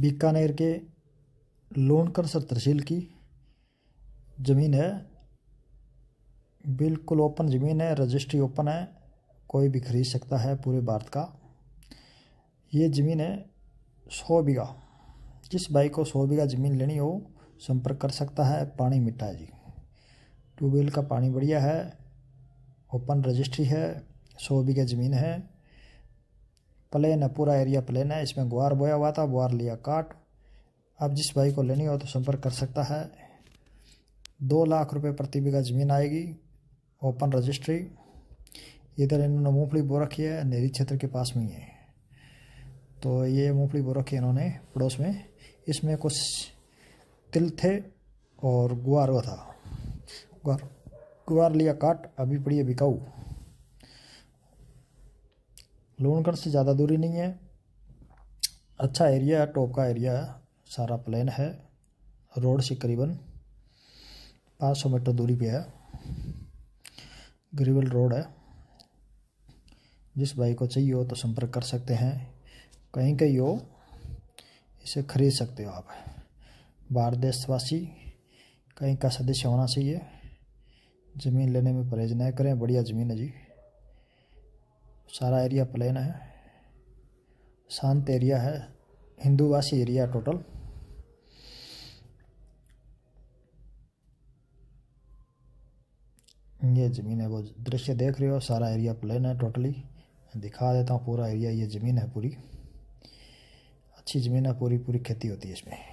बीकानेर के लोनकर तहसील की ज़मीन है बिल्कुल ओपन ज़मीन है रजिस्ट्री ओपन है कोई भी खरीद सकता है पूरे भारत का ये ज़मीन है सौ बीघा जिस भाई को सौ बीघा ज़मीन लेनी हो संपर्क कर सकता है पानी मिट्टा है जी ट्यूबवेल का पानी बढ़िया है ओपन रजिस्ट्री है सौ बीघा ज़मीन है प्लेन है पूरा एरिया प्लेन है इसमें गुआर बोया हुआ था गुआर लिया काट अब जिस भाई को लेनी हो तो संपर्क कर सकता है दो लाख रुपए प्रति बीघा ज़मीन आएगी ओपन रजिस्ट्री इधर इन्होंने मूँगफली बो रखी है नेहरी क्षेत्र के पास में ही है तो ये मूँगफली बो रखी है इन्होंने पड़ोस में इसमें कुछ तिल थे और गुआर था गुआर गुआर लिया काट अभी पड़ी है बिकाऊ लोनगढ़ से ज़्यादा दूरी नहीं है अच्छा एरिया है टॉप का एरिया है सारा प्लेन है रोड से करीबन पाँच सौ मीटर दूरी पे है ग्रीवल रोड है जिस भाई को चाहिए हो तो संपर्क कर सकते हैं कहीं कहीं हो इसे खरीद सकते हो आप बाहर देशवासी कहीं का सदस्य होना चाहिए ज़मीन लेने में परहेज न करें बढ़िया ज़मीन है जी सारा एरिया प्लेन है शांत एरिया है हिंदूवासी एरिया टोटल ये ज़मीन है वो दृश्य देख रहे हो सारा एरिया प्लेन है टोटली दिखा देता हूँ पूरा एरिया ये ज़मीन है पूरी अच्छी ज़मीन है पूरी पूरी खेती होती है इसमें